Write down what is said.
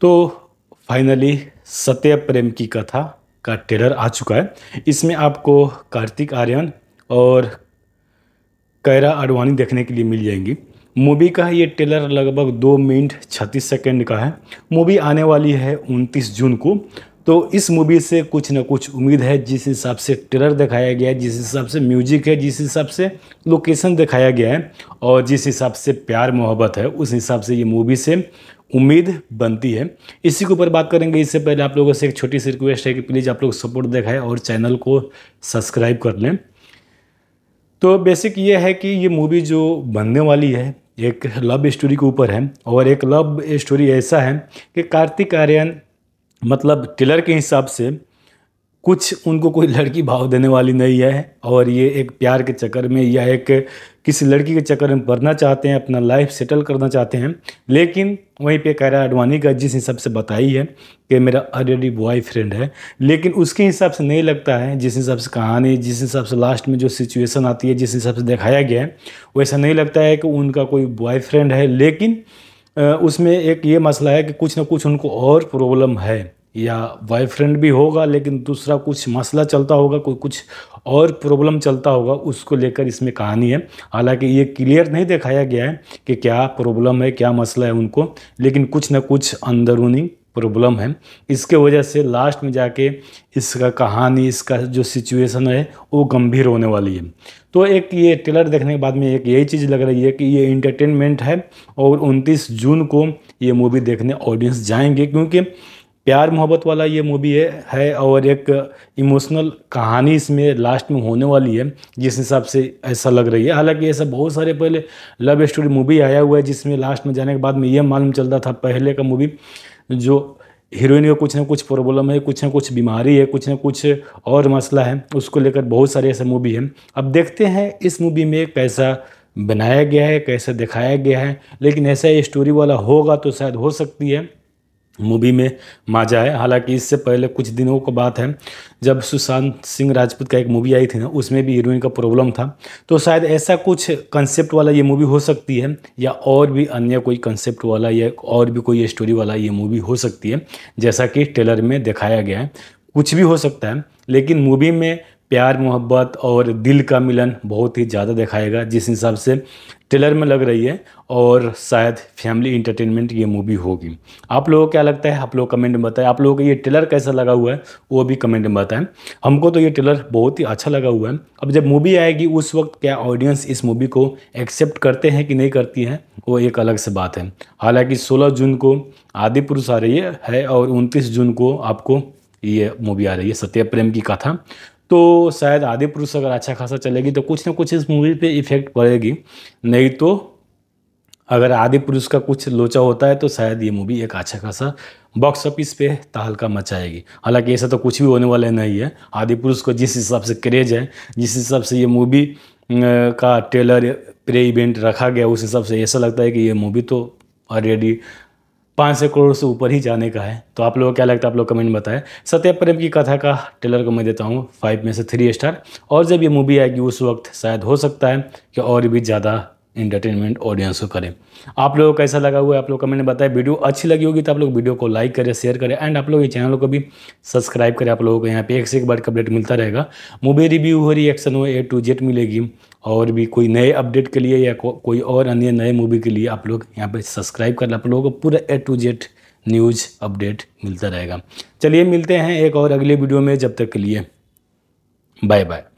तो फाइनली सत्य प्रेम की कथा का ट्रेलर आ चुका है इसमें आपको कार्तिक आर्यन और कैरा आडवाणी देखने के लिए मिल जाएंगी मूवी का ये ट्रेलर लगभग दो मिनट छत्तीस सेकेंड का है मूवी आने वाली है उनतीस जून को तो इस मूवी से कुछ ना कुछ उम्मीद है जिस हिसाब से ट्रेलर दिखाया गया है जिस हिसाब से म्यूजिक है जिस हिसाब से लोकेशन दिखाया गया है और जिस हिसाब से प्यार मोहब्बत है उस हिसाब से ये मूवी से उम्मीद बनती है इसी के ऊपर बात करेंगे इससे पहले आप लोगों से एक छोटी सी रिक्वेस्ट है कि प्लीज़ आप लोग सपोर्ट दिखाएं और चैनल को सब्सक्राइब कर लें तो बेसिक ये है कि ये मूवी जो बनने वाली है एक लव स्टोरी के ऊपर है और एक लव स्टोरी ऐसा है कि कार्तिक आर्यन मतलब टिलर के हिसाब से कुछ उनको कोई लड़की भाव देने वाली नहीं है और ये एक प्यार के चक्कर में या एक किसी लड़की के चक्कर में पढ़ना चाहते हैं अपना लाइफ सेटल करना चाहते हैं लेकिन वहीं पे कह रहा अडवाणी का जिस हिसाब से बताई है कि मेरा ऑलरेडी बॉय फ्रेंड है लेकिन उसके हिसाब से नहीं लगता है जिस हिसाब से कहानी जिस हिसाब से लास्ट में जो सिचुएशन आती है जिस हिसाब से दिखाया गया है वैसा नहीं लगता है कि उनका कोई बॉयफ्रेंड है लेकिन उसमें एक ये मसला है कि कुछ ना कुछ उनको और प्रॉब्लम है या बॉयफ्रेंड भी होगा लेकिन दूसरा कुछ मसला चलता होगा कोई कुछ और प्रॉब्लम चलता होगा उसको लेकर इसमें कहानी है हालांकि ये क्लियर नहीं दिखाया गया है कि क्या प्रॉब्लम है क्या मसला है उनको लेकिन कुछ ना कुछ अंदरूनी प्रॉब्लम है इसके वजह से लास्ट में जाके इसका कहानी इसका जो सिचुएशन है वो गंभीर होने वाली है तो एक ये ट्रेलर देखने के बाद में एक यही चीज़ लग रही है कि ये इंटरटेनमेंट है और 29 जून को ये मूवी देखने ऑडियंस जाएंगे क्योंकि प्यार मोहब्बत वाला ये मूवी है है और एक इमोशनल कहानी इसमें लास्ट में होने वाली है जिस हिसाब से ऐसा लग रही है हालांकि ऐसा बहुत सारे पहले लव स्टोरी मूवी आया हुआ है जिसमें लास्ट में जाने के बाद में यह मालूम चलता था पहले का मूवी जो हीरोइन का कुछ ना कुछ प्रॉब्लम है कुछ ना कुछ बीमारी है कुछ ना कुछ और मसला है उसको लेकर बहुत सारे ऐसे मूवी हैं अब देखते हैं इस मूवी में कैसा बनाया गया है कैसा दिखाया गया है लेकिन ऐसा स्टोरी वाला होगा तो शायद हो सकती है मूवी में माजा है हालांकि इससे पहले कुछ दिनों को बात है जब सुशांत सिंह राजपूत का एक मूवी आई थी ना उसमें भी हीरोइन का प्रॉब्लम था तो शायद ऐसा कुछ कंसेप्ट वाला ये मूवी हो सकती है या और भी अन्य कोई कंसेप्ट वाला या और भी कोई स्टोरी वाला ये मूवी हो सकती है जैसा कि ट्रेलर में दिखाया गया है कुछ भी हो सकता है लेकिन मूवी में प्यार मोहब्बत और दिल का मिलन बहुत ही ज़्यादा दिखाएगा जिस हिसाब से ट्रेलर में लग रही है और शायद फैमिली इंटरटेनमेंट ये मूवी होगी आप लोगों को क्या लगता है आप लोग कमेंट में बताएं आप लोगों को ये ट्रेलर कैसा लगा हुआ है वो भी कमेंट में बताएं हमको तो ये ट्रेलर बहुत ही अच्छा लगा हुआ है अब जब मूवी आएगी उस वक्त क्या ऑडियंस इस मूवी को एक्सेप्ट करते हैं कि नहीं करती हैं वो एक अलग से बात है हालाँकि सोलह जून को आदि पुरुष आ रही है और उनतीस जून को आपको ये मूवी आ रही है सत्य प्रेम की कथा तो शायद आदि पुरुष अगर अच्छा खासा चलेगी तो कुछ ना कुछ इस मूवी पे इफेक्ट पड़ेगी नहीं तो अगर आदि पुरुष का कुछ लोचा होता है तो शायद ये मूवी एक अच्छा खासा बॉक्स ऑफिस पे तहलका मचाएगी हालांकि ऐसा तो कुछ भी होने वाला नहीं है आदि पुरुष को जिस हिसाब से क्रेज है जिस हिसाब से ये मूवी का ट्रेलर प्रे इवेंट रखा गया उस हिसाब से ऐसा लगता है कि ये मूवी तो ऑलरेडी पाँच सौ करोड़ से ऊपर ही जाने का है तो आप लोगों को क्या लगता है आप लोग कमेंट बताएं सत्य प्रेम की कथा का ट्रेलर को मैं देता हूँ फाइव में से थ्री स्टार और जब ये मूवी आएगी उस वक्त शायद हो सकता है कि और भी ज़्यादा इंटरटेनमेंट ऑडियंस को करें आप लोगों को कैसा लगा हुआ है आप लोग कमेंट में बताएं वीडियो अच्छी लगी होगी तो आप लोग वीडियो को लाइक करें शेयर करें एंड आप लोग ये चैनल को भी सब्सक्राइब करें आप लोगों को यहाँ पे एक से एक बार का अपडेट मिलता रहेगा मूवी रिव्यू हो रिएक्शन हो ए टू जेड मिलेगी और भी कोई नए अपडेट के लिए या को, कोई और अन्य नए मूवी के लिए आप लोग यहाँ पर सब्सक्राइब कर आप लोगों को पूरा A to Z news update मिलता रहेगा चलिए मिलते हैं एक और अगले वीडियो में जब तक के लिए बाय बाय